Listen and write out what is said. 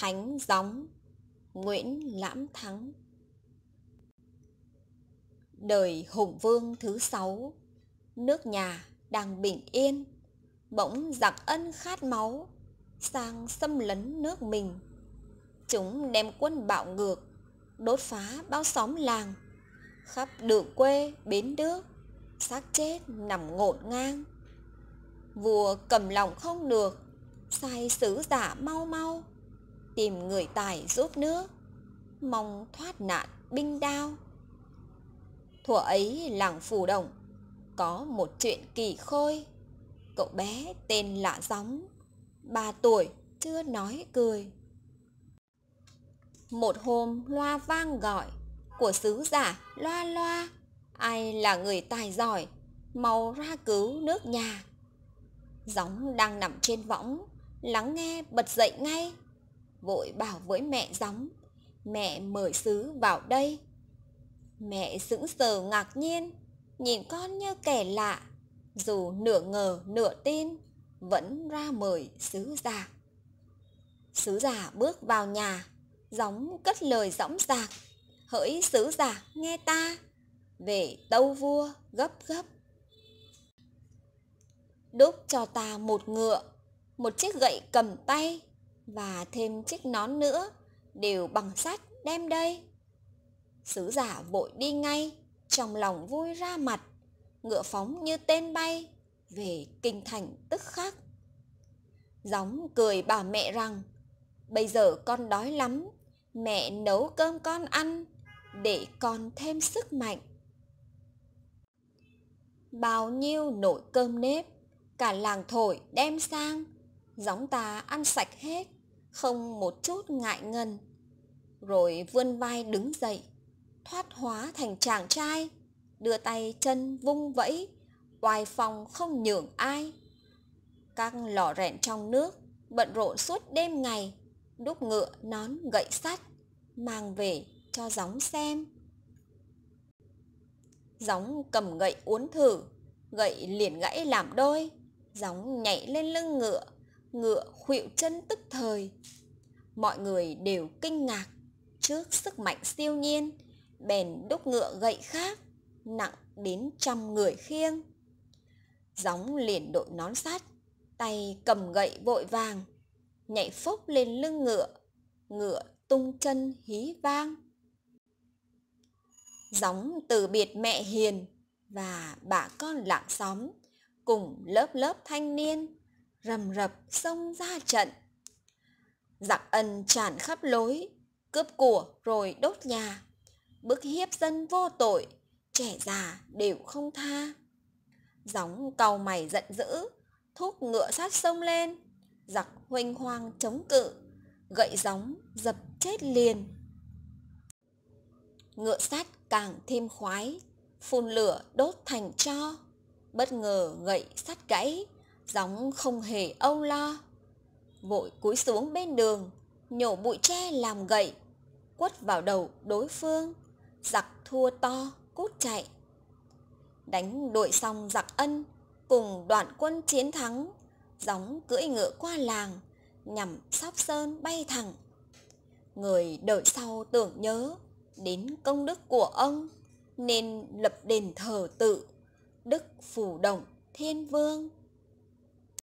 Thánh gióng Nguyễn Lãm Thắng Đời Hùng Vương thứ sáu Nước nhà đang bình yên Bỗng giặc ân khát máu Sang xâm lấn nước mình Chúng đem quân bạo ngược Đốt phá bao xóm làng Khắp đường quê bến nước xác chết nằm ngổn ngang Vua cầm lòng không được Sai sứ giả mau mau tìm người tài giúp nước, mong thoát nạn binh đao. Thuở ấy làng Phù Đồng có một chuyện kỳ khôi. Cậu bé tên là Gióng, ba tuổi chưa nói cười. Một hôm loa vang gọi của sứ giả loa loa, ai là người tài giỏi, mau ra cứu nước nhà. Gióng đang nằm trên võng, lắng nghe bật dậy ngay vội bảo với mẹ gióng, mẹ mời sứ vào đây. Mẹ sững sờ ngạc nhiên, nhìn con như kẻ lạ, dù nửa ngờ nửa tin, vẫn ra mời sứ giả. Sứ giả bước vào nhà, gióng cất lời dõng dạc, hỡi sứ giả nghe ta, về tâu vua gấp gấp. Đúc cho ta một ngựa, một chiếc gậy cầm tay và thêm chiếc nón nữa, đều bằng sắt đem đây. Sứ giả vội đi ngay, trong lòng vui ra mặt, ngựa phóng như tên bay, về kinh thành tức khắc. Gióng cười bà mẹ rằng, bây giờ con đói lắm, mẹ nấu cơm con ăn, để con thêm sức mạnh. Bao nhiêu nổi cơm nếp, cả làng thổi đem sang, gióng ta ăn sạch hết không một chút ngại ngần, rồi vươn vai đứng dậy, thoát hóa thành chàng trai, đưa tay chân vung vẫy, oai phong không nhường ai. Các lò rèn trong nước bận rộn suốt đêm ngày, đúc ngựa nón gậy sắt, mang về cho gióng xem. Gióng cầm gậy uốn thử, gậy liền gãy làm đôi, gióng nhảy lên lưng ngựa ngựa khuỵu chân tức thời. Mọi người đều kinh ngạc trước sức mạnh siêu nhiên, bèn đúc ngựa gậy khác, nặng đến trăm người khiêng. Gióng liền đội nón sắt, tay cầm gậy vội vàng, nhảy phốc lên lưng ngựa, ngựa tung chân hí vang. Gióng từ biệt mẹ hiền và bà con lạng sóng cùng lớp lớp thanh niên rầm rập xông ra trận. Giặc ân tràn khắp lối, cướp của rồi đốt nhà, bức hiếp dân vô tội, trẻ già đều không tha. Gióng cầu mày giận dữ, thúc ngựa sát sông lên, giặc huynh hoang chống cự, gậy gióng dập chết liền. Ngựa sát càng thêm khoái, phun lửa đốt thành cho, bất ngờ gậy sắt gãy, Gióng không hề âu lo Vội cúi xuống bên đường Nhổ bụi tre làm gậy Quất vào đầu đối phương Giặc thua to cút chạy Đánh đội xong giặc ân Cùng đoàn quân chiến thắng Gióng cưỡi ngựa qua làng Nhằm sóc sơn bay thẳng Người đời sau tưởng nhớ Đến công đức của ông Nên lập đền thờ tự Đức phủ động Thiên Vương